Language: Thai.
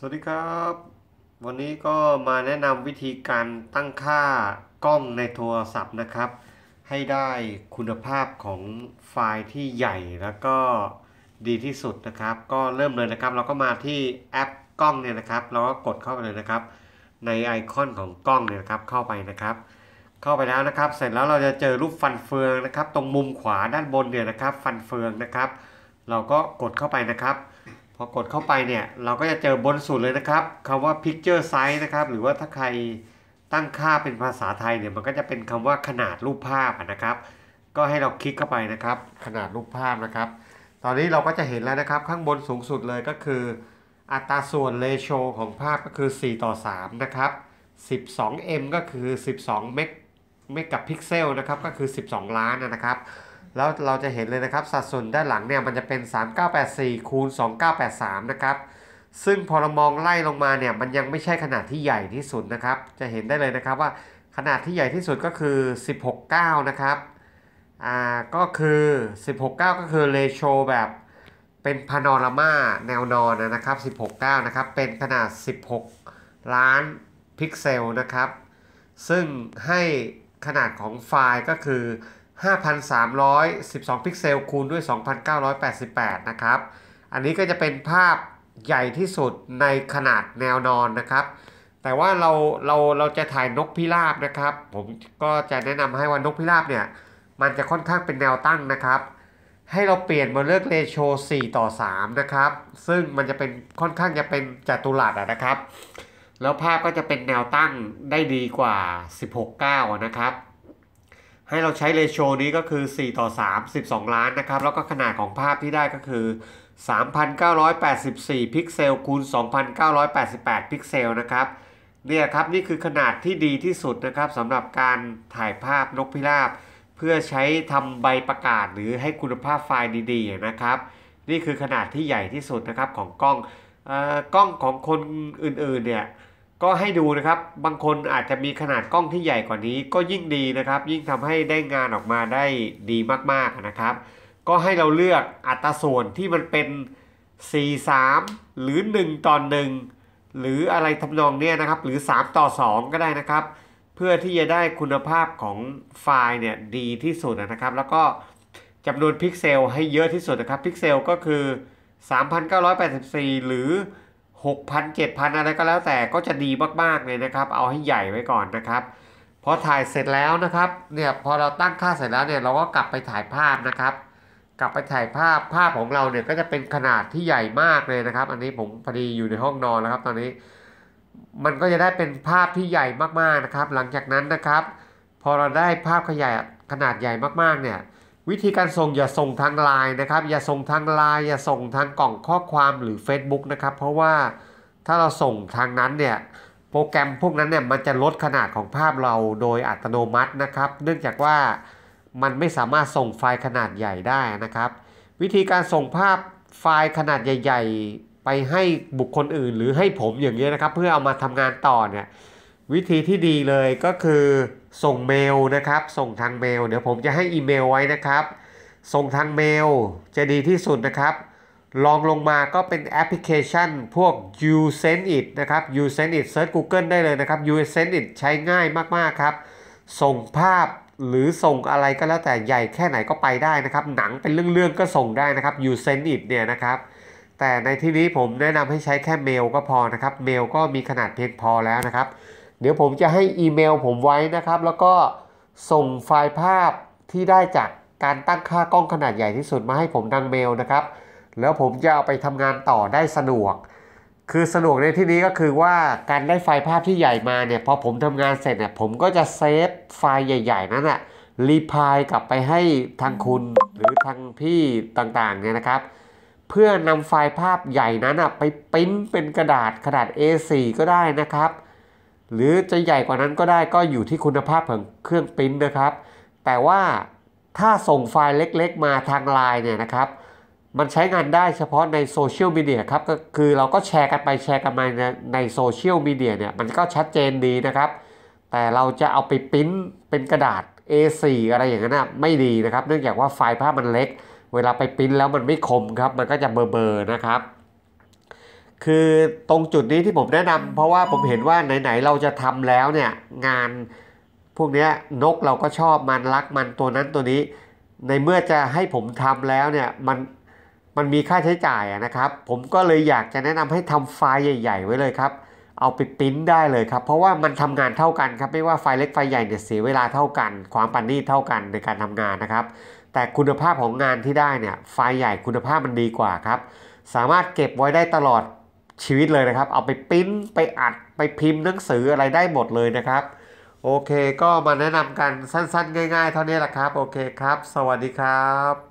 สวัสดีครับ วันนี้ก็มาแนะนำวิธีการตั้งค่ากล้องในโทรศัพท์นะครับให้ได้คุณภาพของไฟล์ที่ใหญ่แล้วก็ดีที่สุดนะครับ ก็เริ่มเลยนะครับ เราก็มาที่แอปกล้องเนี่ยนะครับ เราก็กดเข้าไปเลยนะครับ ในไอคอนของกล้องเนี่ยครับ เข้าไปนะครับ เข้าไปแล้วนะครับ เสร็จแล้วเราจะเจอรูปฟันเฟืองนะครับ ตรงมุมขวาด้านบนเนี่ยนะครับ ฟันเฟืองนะครับ เราก็กดเข้าไปนะครับพอกดเข้าไปเนี่ยเราก็จะเจอบนสุดเลยนะครับคำว่า picture size นะครับหรือว่าถ้าใครตั้งค่าเป็นภาษาไทยเนี่ยมันก็จะเป็นคำว่าขนาดรูปภาพนะครับ ก็ให้เราคลิกเข้าไปนะครับ ขนาดรูปภาพนะครับ ตอนนี้เราก็จะเห็นแล้วนะครับ ข้างบนสูงสุดเลยก็คือ อัตราส่วนเลโชของภาพก็คือ4ต่อ3นะครับ 12m ก็คือ 12เมกเมกะพิกเซลนะครับก็คือ 12 ล้านนะครับแล้วเราจะเห็นเลยนะครับสัดส่วนด้านหลังเนี่ยมันจะเป็น 3984คูณ2983นะครับซึ่งพอเรามองไล่ลงมาเนี่ยมันยังไม่ใช่ขนาดที่ใหญ่ที่สุดนะครับจะเห็นได้เลยนะครับว่าขนาดที่ใหญ่ที่สุดก็คือ 169นะครับอ่าก็คือ 169 ก็คือเลโชแบบเป็นพานอรามาแนวนอนนะครับ169นะครับเป็นขนาด 16ล้านพิกเซลนะครับซึ่งให้ขนาดของไฟล์ก็คือ5,312พิกเซลคูณด้วย 2,988 นะครับ อันนี้ก็จะเป็นภาพใหญ่ที่สุดในขนาดแนวนอนนะครับ แต่ว่าเราเราเราจะถ่ายนกพิราบนะครับ ผมก็จะแนะนำให้ว่านกพิราบเนี่ย มันจะค่อนข้างเป็นแนวตั้งนะครับ ให้เราเปลี่ยนมาเลือกเรโช4ต่อ3นะครับ ซึ่งมันจะเป็นค่อนข้างจะเป็นจัตุรัสนะครับ แล้วภาพก็จะเป็นแนวตั้งได้ดีกว่า 16 9นะครับให้เราใช้เรโชนี้ก็คือ 4ต่อ3 12 ล้านนะครับแล้วก็ขนาดของภาพที่ได้ก็คือ 3,984พิกเซลคูณ2,988พิกเซลนะครับเนี่ยครับ นี่คือขนาดที่ดีที่สุดนะครับสำหรับการถ่ายภาพนกพิราบเพื่อใช้ทำใบประกาศหรือให้คุณภาพไฟล์ดี ๆ นะครับ นี่คือขนาดที่ใหญ่ที่สุดนะครับ ของกล้องอกล้องของคนอื่น ๆ เนี่ยก็ให้ดูนะครับ บางคนอาจจะมีขนาดกล้องที่ใหญ่กว่านี้ก็ยิ่งดีนะครับ ยิ่งทำให้ได้งานออกมาได้ดีมากๆนะครับ ก็ให้เราเลือกอัตราส่วนที่มันเป็น 43 หรือ 1ต่อ1หรืออะไรทำนองเนี้ยนะครับ หรือ 3 ต่อ 2 ก็ได้นะครับ เพื่อที่จะได้คุณภาพของไฟล์เนี่ยดีที่สุดนะครับ แล้วก็จำนวนพิกเซลให้เยอะที่สุดนะครับ พิกเซลก็คือ 3,984 หรือ6,000 7,000 อะไรก็แล้วแต่ก็จะดีมากๆเลยนะครับเอาให้ใหญ่ไว้ก่อนนะครับพอถ่ายเสร็จแล้วนะครับเนี่ยพอเราตั้งค่าเสร็จแล้วเนี่ยเราก็กลับไปถ่ายภาพนะครับ กลับไปถ่ายภาพภาพของเราเนี่ยก็จะเป็นขนาดที่ใหญ่มากเลยนะครับอันนี้ผมพอดีอยู่ในห้องนอนแล้วครับ ตอนนี้มันก็จะได้เป็นภาพที่ใหญ่มากๆนะครับ หลังจากนั้นนะครับ พอเราได้ภาพขยายขนาดใหญ่มากๆเนี่ยวิธีการส่งอย่าส่งทางไลน์นะครับ อย่าส่งทางไลน์อย่าส่งทางกล่องข้อความหรือ Facebook นะครับเพราะว่าถ้าเราส่งทางนั้นเนี่ยโปรแกรมพวกนั้นเนี่ยมันจะลดขนาดของภาพเราโดยอัตโนมัตินะครับ เนื่องจากว่ามันไม่สามารถส่งไฟล์ขนาดใหญ่ได้นะครับ วิธีการส่งภาพไฟล์ขนาดใหญ่ ๆ ไปให้บุคคลอื่น หรือให้ผมอย่างเงี้ยนะครับ เพื่อเอามาทำงานต่อเนี่ยวิธีที่ดีเลยก็คือส่งเมลนะครับ ส่งทางเมล เดี๋ยวผมจะให้อีเมลไว้นะครับ ส่งทางเมลจะดีที่สุดนะครับ ลองลงมาก็เป็นแอปพลิเคชันพวก y o u s e n d it นะครับ y o u s e n d it search Google ได้เลยนะครับ y o u s e n d it ใช้ง่ายมาก ๆ ครับ ส่งภาพหรือส่งอะไรก็แล้วแต่ใหญ่แค่ไหนก็ไปได้นะครับ หนังเป็นเรื่องๆก็ส่งได้นะครับ y o u s e n d it เนี่ยนะครับ แต่ในที่นี้ผมแนะนำให้ใช้แค่เมลก็พอนะครับ เมลก็มีขนาดเพียงพอแล้วนะครับเดี๋ยวผมจะให้อีเมลผมไว้นะครับ แล้วก็ส่งไฟล์ภาพที่ได้จากการตั้งค่ากล้องขนาดใหญ่ที่สุดมาให้ผมดังเมลนะครับ แล้วผมจะเอาไปทำงานต่อได้สะดวก คือสะดวกในที่นี้ก็คือว่าการได้ไฟล์ภาพที่ใหญ่มาเนี่ย พอผมทำงานเสร็จเนี่ย ผมก็จะเซฟไฟล์ใหญ่ ๆนั้นอะรีพายกลับไปให้ทางคุณหรือทางพี่ต่างๆเนี่ยนะครับ เพื่อนำไฟล์ภาพใหญ่นั้นอะไปปิ้นเป็นกระดาษขนาด A4 ก็ได้นะครับหรือจะใหญ่กว่านั้นก็ได้ก็อยู่ที่คุณภาพของเครื่องปริ้นนะครับ แต่ว่าถ้าส่งไฟล์เล็กๆมาทางไลน์เนี่ยนะครับ มันใช้งานได้เฉพาะในโซเชียลมีเดียครับก็คือเราก็แชร์กันไปแชร์กันมาในโซเชียลมีเดียเนี่ย มันก็ชัดเจนดีนะครับ แต่เราจะเอาไปปริ้นเป็นกระดาษ A4 อะไรอย่างนั้นนะไม่ดีนะครับ เนื่องจากว่าไฟล์ภาพมันเล็ก เวลาไปปริ้นแล้วมันไม่คมครับ มันก็จะเบอร์ๆนะครับคือตรงจุดนี้ที่ผมแนะนำเพราะว่าผมเห็นว่าไหนๆเราจะทำแล้ว เนี่ยงานพวกนี้นกเราก็ชอบมันรักมันตัวนั้นตัวนี้ ในเมื่อจะให้ผมทำแล้วเนี่ยมันมันมีค่าใช้จ่ายนะครับ ผมก็เลยอยากจะแนะนำให้ทำไฟล์ใหญ่ ๆไว้เลยครับ เอาไปปริ้นได้เลยครับเพราะว่ามันทำงานเท่ากันครับไม่ว่าไฟล์เล็กไฟล์ใหญ่เนี่ยเสียเวลาเท่ากัน ความปันนี่เท่ากันในการทำงานนะครับ แต่คุณภาพของงานที่ได้เนี่ยไฟล์ใหญ่คุณภาพมันดีกว่าครับสามารถเก็บไว้ได้ตลอดชีวิตเลยนะครับ เอาไปปิ้นไปอัดไปพิมพ์หนังสืออะไรได้หมดเลยนะครับ โอเค ก็มาแนะนำกันสั้นๆ ง่ายๆ เท่านี้แหละครับ โอเคครับ สวัสดีครับ